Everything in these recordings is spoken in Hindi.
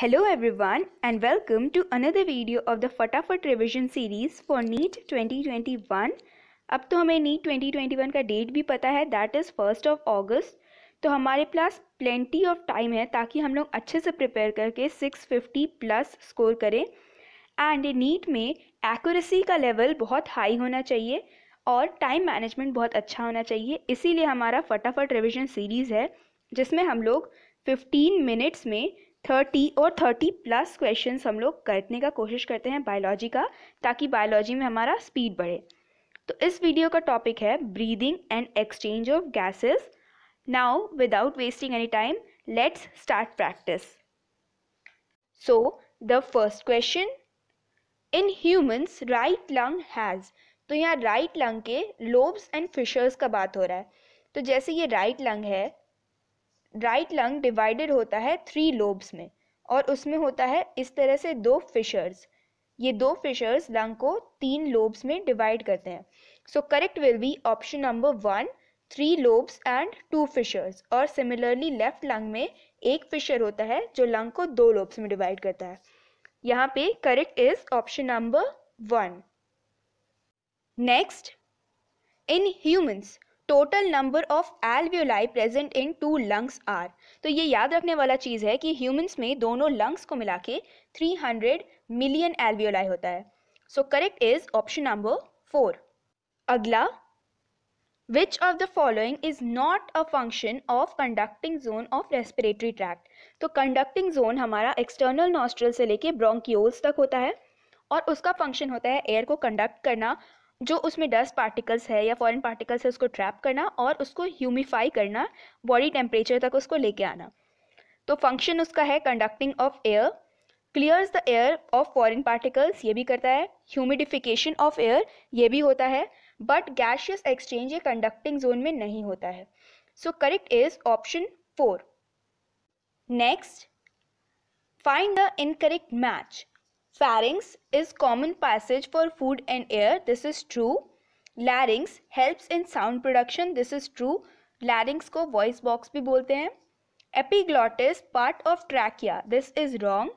Hello everyone and welcome to another video of the फटाफट revision series for NEET 2021. अब तो हमें NEET 2021 का डेट भी पता है that is first of August तो हमारे पास प्लेंटी ऑफ टाइम है ताकि हम लोग अच्छे से प्रिपेयर करके 650 प्लस स्कोर करें एंड नीट में एक्यूरेसी का लेवल बहुत हाई होना चाहिए और टाइम मैनेजमेंट बहुत अच्छा होना चाहिए इसीलिए हमारा फटाफट रिविजन सीरीज़ है जिसमें हम लोग 15 मिनट्स में थर्टी और थर्टी प्लस क्वेश्चन हम लोग करने का कोशिश करते हैं बायोलॉजी का ताकि बायोलॉजी में हमारा स्पीड बढ़े तो इस वीडियो का टॉपिक है breathing and exchange of gases now without wasting any time let's start practice so the first question in humans right lung has तो यहाँ राइट लंग के लोब्स एंड फिशर्स का बात हो रहा है तो जैसे ये राइट लंग है राइट लंग डिवाइडेड होता है थ्री लोब्स में और उसमें होता है इस तरह से दो फिशर्स ये दो फिशर्स लंग को तीन लोब्स में डिवाइड करते हैं so correct will be option number one three lobes and two fissures और सिमिलरली लेफ्ट लंग में एक फिशर होता है जो लंग को दो लोब्स में डिवाइड करता है यहाँ पे correct is option number one next in humans total number of alveoli present in two lungs are तो ये याद रखने वाला चीज़ है कि ह्यूमंस में दोनों लंग्स को मिला के थ्री हंड्रेड मिलियन एल्वियोलाई होता है so correct is option number four अगला which of the following is not a function of conducting zone of respiratory tract तो कंडक्टिंग जोन हमारा एक्सटर्नल नॉस्ट्रल से लेके ब्रोंकियोल्स तक होता है और उसका फंक्शन होता है एयर को कंडक्ट करना जो उसमें डस्ट पार्टिकल्स है या फॉरेन पार्टिकल्स है उसको ट्रैप करना और उसको ह्यूमिफाई करना बॉडी टेम्परेचर तक उसको लेके आना तो फंक्शन उसका है conducting of air clears the air of foreign particles ये भी करता है ह्यूमिडिफिकेशन ऑफ एयर ये भी होता है बट गैशियस एक्सचेंज ये कंडक्टिंग जोन में नहीं होता है so correct is option four next find the incorrect match Pharynx is common passage for food and air. This is true. Larynx helps in sound production. This is true. Larynx को voice box भी बोलते हैं Epiglottis part of trachea. This is wrong.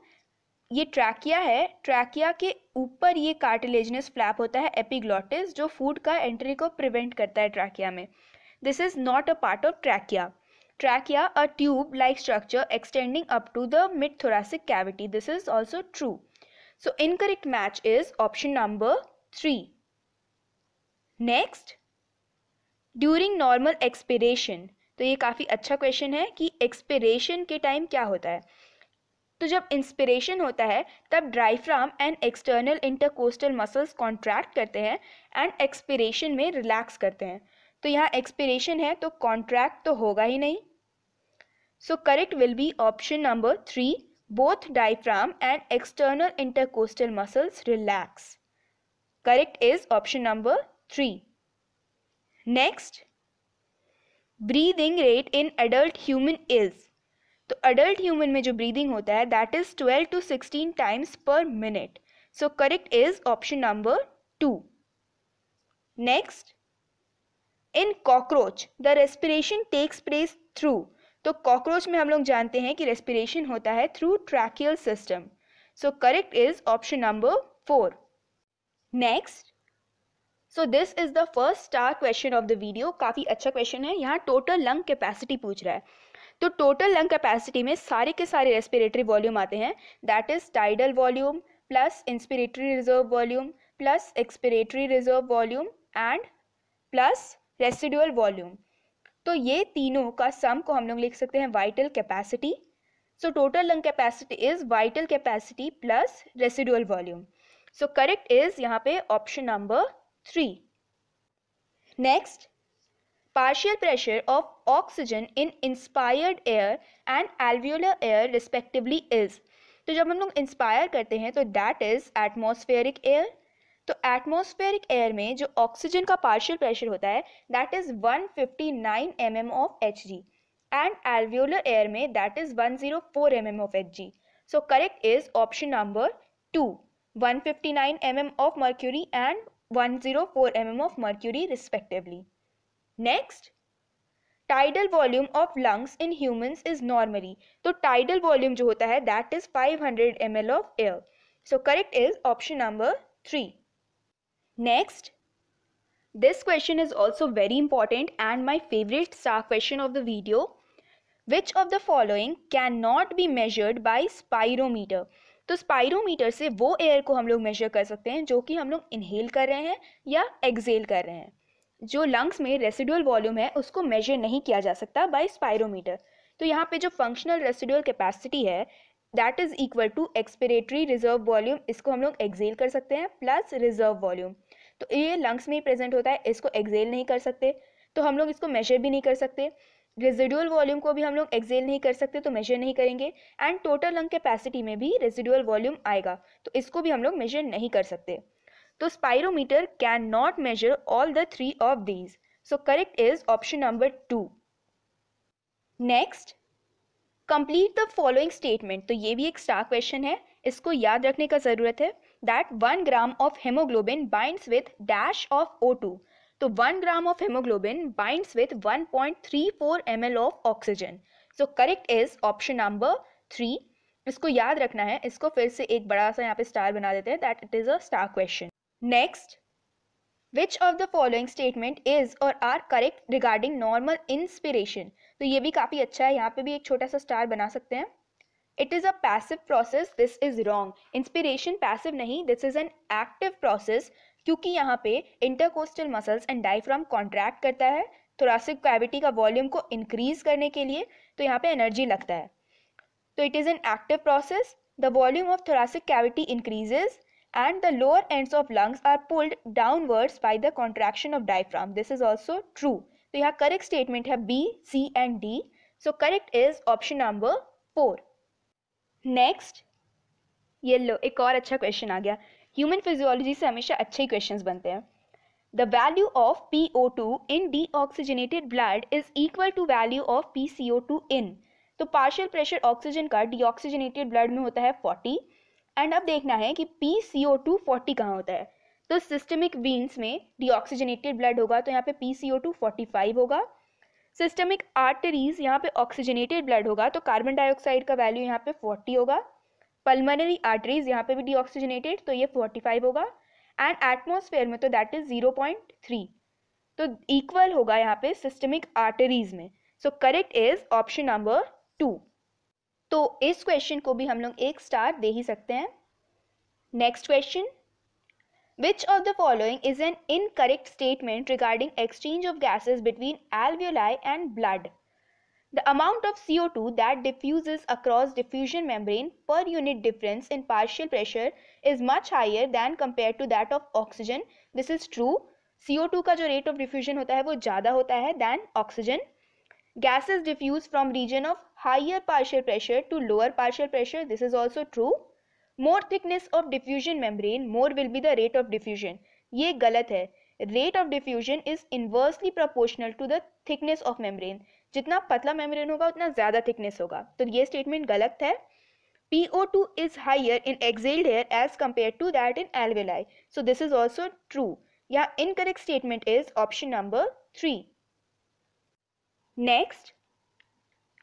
ये ट्रैकिया है ट्रैकिया के ऊपर ये कार्टिलेजनस फ्लैप होता है एपिग्लॉटिस जो फूड का एंट्री को प्रिवेंट करता है ट्रैकिया में this is not a part of trachea trachea a tube like structure extending up to the mid thoracic cavity this is also true So incorrect match is option number 3. Next during normal expiration तो ये काफ़ी अच्छा क्वेश्चन है कि एक्सपिरेशन के टाइम क्या होता है तो जब इंस्पिरेशन होता है तब diaphragm and external intercostal muscles contract करते हैं एंड एक्सपिरेशन में रिलैक्स करते हैं तो यहाँ एक्सपिरेशन है तो कॉन्ट्रैक्ट तो होगा ही नहीं so correct will be option number three Both diaphragm and external intercostal muscles relax. Correct is option number 3. Next, breathing rate in adult human is. So adult human में जो breathing होता है that is 12 to 16 times per minute. So correct is option number 2. Next, in cockroach, the respiration takes place through तो कॉकरोच में हम लोग जानते हैं कि रेस्पिरेशन होता है through tracheal system so correct is option number four next so this is the first star question of the video काफ़ी अच्छा क्वेश्चन है यहाँ टोटल लंग कैपेसिटी पूछ रहा है तो टोटल लंग कैपेसिटी में सारे के सारे रेस्पिरेटरी वॉल्यूम आते हैं that is tidal volume plus inspiratory reserve volume plus expiratory reserve volume and plus residual volume तो ये तीनों का सम को हम लोग लिख सकते हैं vital capacity so total lung capacity is vital capacity plus residual volume so correct is यहाँ पे option number three next partial pressure of oxygen in inspired air and alveolar air respectively is तो जब हम लोग इंस्पायर करते हैं तो दैट इज एटमोस्फेयरिक एयर तो एटमोस्फेरिक एयर में जो ऑक्सीजन का पार्शियल प्रेशर होता है that is 159 fifty nine m m of H ji and alveolar air में that is one zero four m m of H G so correct is option number two one fifty nine m m of mercury and one zero four m m of mercury respectively next tidal volume of lungs in humans is normally तो टाइडल वॉल्यूम जो होता है that is five hundred m L of air so correct is option number three Next, this question is also very important and my favorite star question of the video. Which of the following cannot be measured by spirometer? तो स्पायरोमीटर से वो एयर को हम लोग मेजर कर सकते हैं जो कि हम लोग इनहेल कर रहे हैं या एक्जेल कर रहे हैं जो लंग्स में रेसिडुअल वॉल्यूम है उसको मेजर नहीं किया जा सकता बाय स्पायरोमीटर तो यहाँ पे जो फंक्शनल रेसिडुअल कैपेसिटी है that is equal to expiratory reserve volume इसको हम लोग एक्जेल कर सकते हैं प्लस रिजर्व वॉल्यूम तो ये लंग्स में ही प्रेजेंट होता है इसको एक्जेल नहीं कर सकते तो हम लोग इसको मेजर भी नहीं कर सकते रेजिडुअल वॉल्यूम को भी हम लोग एक्सेल नहीं कर सकते तो मेजर नहीं करेंगे एंड टोटल लंग कैपेसिटी में भी रेजिडुअल वॉल्यूम आएगा तो इसको भी हम लोग मेजर नहीं कर सकते तो spirometer cannot measure all the three of these so correct is option number two next complete the following statement तो ये भी एक स्टार क्वेश्चन है इसको याद रखने का ज़रूरत है that one gram of haemoglobin binds with dash of O two तो one gram of haemoglobin binds with one point three four M L of oxygen so correct is option number three इसको याद रखना है इसको फिर से एक बड़ा सा यहाँ पे स्टार बना देते हैं that it is a star question next which of the following statement is और are correct regarding normal inspiration तो ये भी काफ़ी अच्छा है यहाँ पे भी एक छोटा सा स्टार बना सकते हैं it is a passive process this is wrong inspiration passive नहीं this is an active process क्योंकि यहाँ पे intercostal muscles and diaphragm contract करता है थोरासिक कैविटी का वॉल्यूम को इंक्रीज करने के लिए तो यहाँ पे एनर्जी लगता है तो it is an active process the volume of thoracic cavity increases and the lower ends of lungs are pulled downwards by the contraction of diaphragm this is also true तो यहाँ करेक्ट स्टेटमेंट है B C and D so correct is option number four next ये लो एक और अच्छा क्वेश्चन आ गया ह्यूमन फिजियोलॉजी से हमेशा अच्छे ही क्वेश्चन बनते हैं the value of P O two in deoxygenated blood is equal to value of P C O two in तो पार्शियल प्रेशर ऑक्सीजन का डीऑक्सीजनेटेड ब्लड में होता है फोर्टी एंड अब देखना है कि P C O two forty कहाँ होता है तो सिस्टमिक वीन्स में डीऑक्सीजनेटेड ब्लड होगा तो यहाँ पे P C O two forty five होगा सिस्टमिक आर्टरीज यहाँ पे ऑक्सीजनेटेड ब्लड होगा तो कार्बन डाइऑक्साइड का वैल्यू यहाँ पे 40 होगा पल्मोनरी आर्टरीज यहाँ पे भी डीऑक्सीजनेटेड तो ये 45 होगा एंड एटमोसफेयर में तो दैट इज 0.3 तो इक्वल होगा यहाँ पे सिस्टमिक आर्टरीज में so correct is option number two तो इस क्वेश्चन को भी हम लोग एक स्टार दे ही सकते हैं next question Which of the following is an incorrect statement regarding exchange of gases between alveoli and blood? The amount of CO2 that diffuses across diffusion membrane per unit difference in partial pressure is much higher than compared to that of oxygen. This is true. CO2 का जो rate of diffusion होता है वो ज़्यादा होता है than oxygen. Gases diffuse from region of higher partial pressure to lower partial pressure. This is also true. More thickness of diffusion membrane more will be the rate of diffusion ये गलत है rate of diffusion is inversely proportional to the thickness of membrane जितना पतला मेम्ब्रेन होगा उतना ज़्यादा थिकनेस होगा तो ये स्टेटमेंट गलत है P O PO2 is higher in exhaled air as compared to that in alveoli. So this is also true. Yeah, incorrect statement is option number three next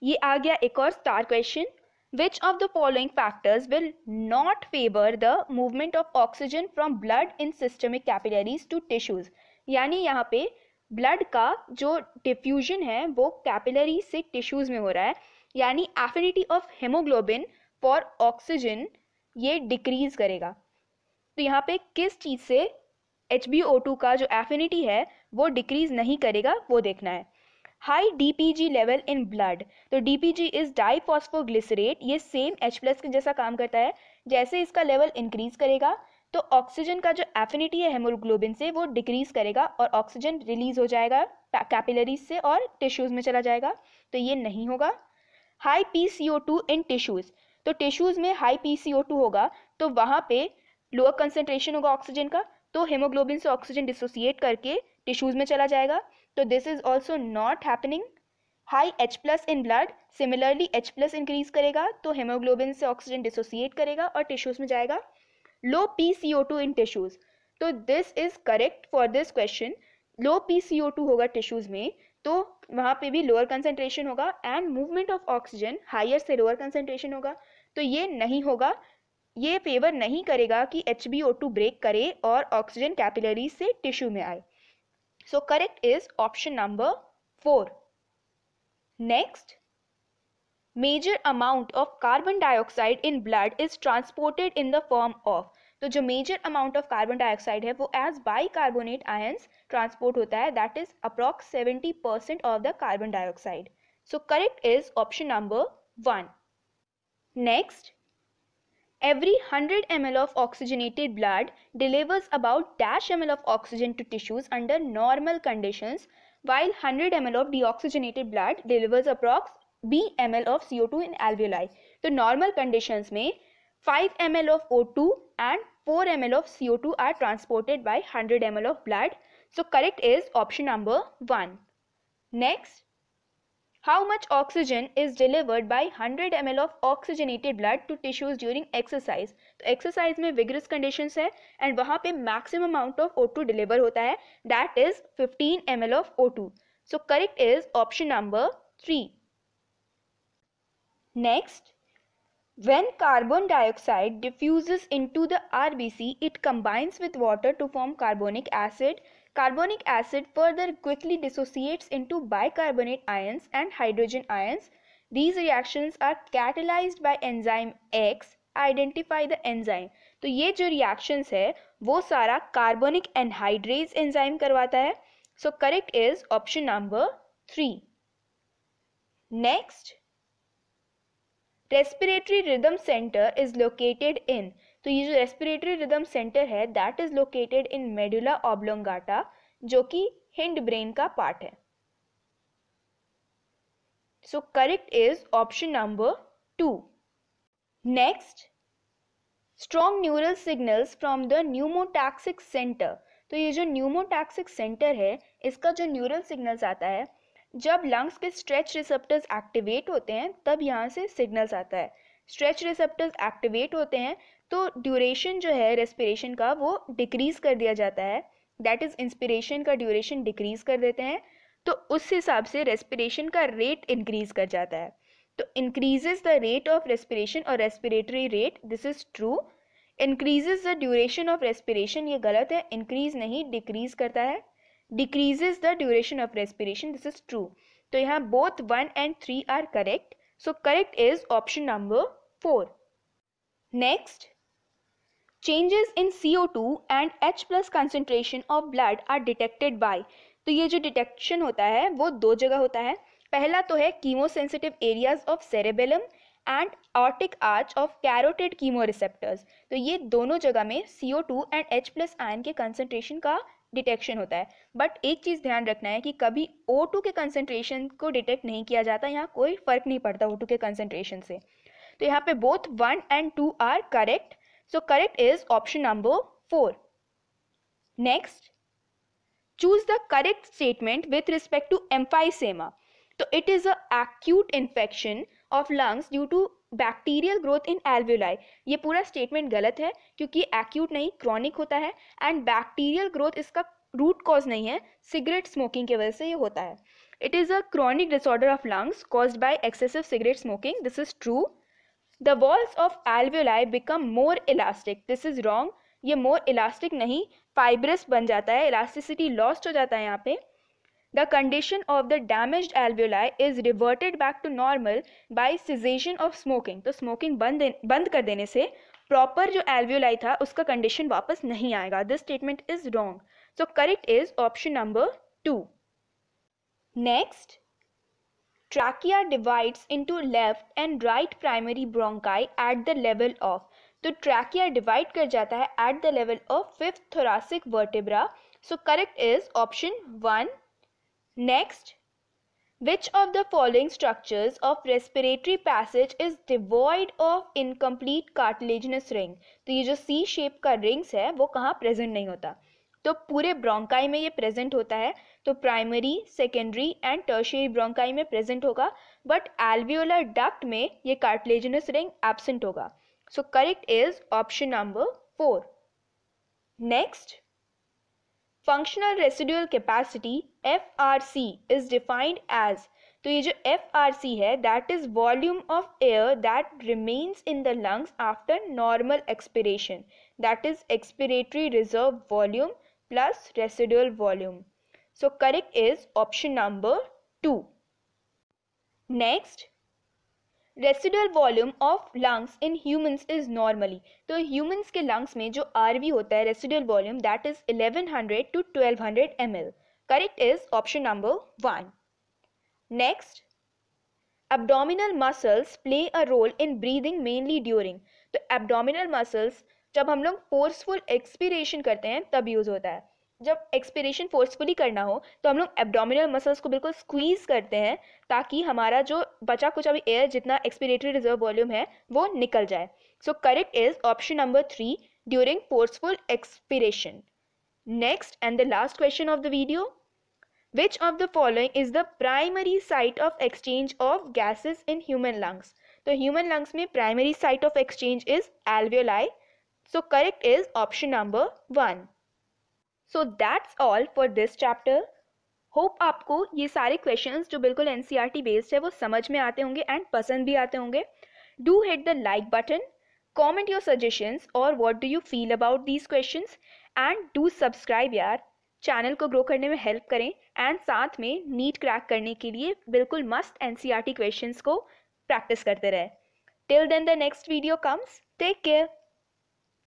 ये आ गया एक और star question Which of the following factors will not favor the movement of oxygen from blood in systemic capillaries to tissues? यानी यहाँ पे ब्लड का जो डिफ्यूजन है वो कैपिलरी से टिश्यूज में हो रहा है यानी affinity of haemoglobin for oxygen ये डिक्रीज करेगा तो यहाँ पे किस चीज़ से एच का जो एफिनिटी है वो डिक्रीज नहीं करेगा वो देखना है high DPG level in blood तो डीपीजी इज डाईफॉस्फोग्लिसरेट ये सेम एच प्लस के जैसा काम करता है जैसे इसका लेवल इंक्रीज करेगा तो ऑक्सीजन का जो एफिनिटी है हेमोग्लोबिन से वो डिक्रीज करेगा और ऑक्सीजन रिलीज हो जाएगा कैपिलरीज से और टिश्यूज में चला जाएगा तो ये नहीं होगा high P C O two in tissues तो टिश्यूज में high P C O two होगा तो वहाँ पे लोअर कंसेंट्रेशन होगा ऑक्सीजन का तो हेमोग्लोबिन से ऑक्सीजन डिसोसिएट करके टिश्यूज में चला जाएगा तो this is also not happening high H plus in blood similarly H plus increase करेगा तो हेमोग्लोबिन से ऑक्सीजन डिसोसिएट करेगा और टिश्यूज में जाएगा low P C O two in tissues तो this is correct for this question low P C O two होगा टिश्यूज में तो वहाँ पे भी लोअर कंसेंट्रेशन होगा and movement of oxygen higher से लोअर कंसेंट्रेशन होगा तो ये नहीं होगा ये फेवर नहीं करेगा कि H B O two break करे और ऑक्सीजन कैपिलरी से टिश्यू में आए So correct is option number 4. Next, major amount of carbon dioxide in blood is transported in the form of तो जो major amount of carbon dioxide है वो as by carbonate ions transport होता है that is approx seventy percent of the carbon dioxide so correct is option number one next Every 100 ml of oxygenated blood delivers about dash ml of oxygen to tissues under normal conditions while 100 ml of deoxygenated blood delivers approx b ml of CO2 in alveoli. So normal conditions may 5 ml of O2 and 4 ml of CO2 are transported by 100 ml of blood. So correct is option number 1. Next, How much oxygen is delivered by 100 ml of oxygenated blood to tissues during exercise? तो exercise में vigorous conditions है and वहाँ पे maximum amount of O2 deliver होता है that is 15 ml of O2. So correct is option number 3. Next, when carbon dioxide diffuses into the RBC, it combines with water to form carbonic acid Carbonic acid further quickly dissociates into bicarbonate ions and hydrogen ions. These reactions are catalyzed by enzyme X. Identify the enzyme. तो ये जो reactions है वो सारा carbonic anhydrase enzyme करवाता है So correct is option number 3. Next, respiratory rhythm center is located in तो ये जो रेस्पिरेटरी रिदम सेंटर है that is located in medulla oblongata जो कि हिंड ब्रेन का पार्ट है so correct is option number two next strong neural signals from the pneumotaxic centre तो ये जो न्यूमोटैक्सिक सेंटर है इसका जो न्यूरल सिग्नल्स आता है जब लंग्स के स्ट्रेच रिसेप्टर्स एक्टिवेट होते हैं तब यहाँ से सिग्नल्स आता है स्ट्रेच रिसेप्टर्स एक्टिवेट होते हैं तो ड्यूरेशन जो है रेस्पिरेशन का वो डिक्रीज़ कर दिया जाता है दैट इज़ इंस्पिरेशन का ड्यूरेशन डिक्रीज़ कर देते हैं तो उस हिसाब से रेस्पिरेशन का रेट इंक्रीज़ कर जाता है तो increases the rate of respiration और respiratory rate this is true increases the duration of respiration ये गलत है इंक्रीज नहीं डिक्रीज करता है decreases the duration of respiration this is true तो यहाँ both one and three are correct so correct is option number four next changes in C O two and H plus concentration of blood are detected by तो ये जो डिटेक्शन होता है वो दो जगह होता है पहला तो है chemosensitive areas of cerebellum and aortic arch of carotid chemoreceptors तो ये दोनों जगह में C O two and H plus ion के कंसनट्रेशन का डिटेक्शन होता है बट एक चीज़ ध्यान रखना है कि कभी ओ टू के कंसनट्रेशन को डिटेक्ट नहीं किया जाता यहाँ कोई फर्क नहीं पड़ता ओ टू के कंसनट्रेशन से तो यहाँ पे both one and two are correct So correct is option number 4. Next, choose the correct statement with respect to emphysema. So it is a acute infection of lungs due to bacterial growth in alveoli ये पूरा statement गलत है क्योंकि acute नहीं chronic होता है and bacterial growth इसका रूट कॉज नहीं है सिगरेट स्मोकिंग की वजह से ये होता है it is a chronic disorder of lungs caused by excessive cigarette smoking this is true the walls of alveoli become more elastic this is wrong ये मोर इलास्टिक नहीं फाइब्रस बन जाता है इलास्टिसिटी लॉस्ट हो जाता है यहाँ पे the condition of the damage alveoli is reverted back to normal by cessation of smoking तो स्मोकिंग बंद बंद कर देने से प्रॉपर जो एल्वियोलाई था उसका कंडीशन वापस नहीं आएगा this statement is wrong so correct is option number two next trachea divides into left and right primary bronchi at the level of तो ट्रैकिया डिवाइड कर जाता है at the level of fifth thoracic vertebra so correct is option one next which of the following structure of respiratory passage is devoid of incomplete cartilaginous ring तो ये जो सी शेप का रिंग्स है वो कहाँ प्रेजेंट नहीं होता तो पूरे ब्रोंकाई में ये प्रेजेंट होता है तो primary secondary and tertiary bronchi में प्रेजेंट होगा बट एल्वियोलर डक्ट में ये कार्टिलेजनस रिंग एबसेंट होगा so correct is option number four next functional residual capacity F R C is defined as तो ये जो एफ आर सी है that is volume of air that remains in the lungs after normal expiration that is expiratory reserve volume plus residual volume. So correct is option number 2. Next, residual volume of lungs in humans is normally तो ह्यूमंस के लंग्स में जो आर होता है residual volume that is 1100 to 1200 hundred M correct is option number one next abdominal muscles play a role in breathing mainly during the abdominal muscles जब हम लोग फोर्सफुल एक्सपीरेशन करते हैं तब यूज़ होता है जब एक्सपीरेशन फोर्सफुली करना हो तो हम लोग एबडोमिनल मसल्स को बिल्कुल स्क्वीज करते हैं ताकि हमारा जो बचा कुछ अभी एयर जितना एक्सपीरेटरी रिजर्व वॉल्यूम है वो निकल जाए so correct is option number three during forceful expiration next and the last question of the video which of the following is the primary site of exchange of gases in human lungs तो ह्यूमन लंग्स में primary site of exchange is alveoli So correct is option number 1. So that's all for this chapter hope आपको ये सारे क्वेश्चन जो बिल्कुल N C R T based है वो समझ में आते होंगे एंड पसंद भी आते होंगे do hit the like button comment your suggestions और what do you feel about these question and do subscribe यार चैनल को ग्रो करने में हेल्प करें एंड साथ में नीट क्रैक करने के लिए बिल्कुल मस्त N C R T question को प्रैक्टिस करते रहे till then the next video comes take care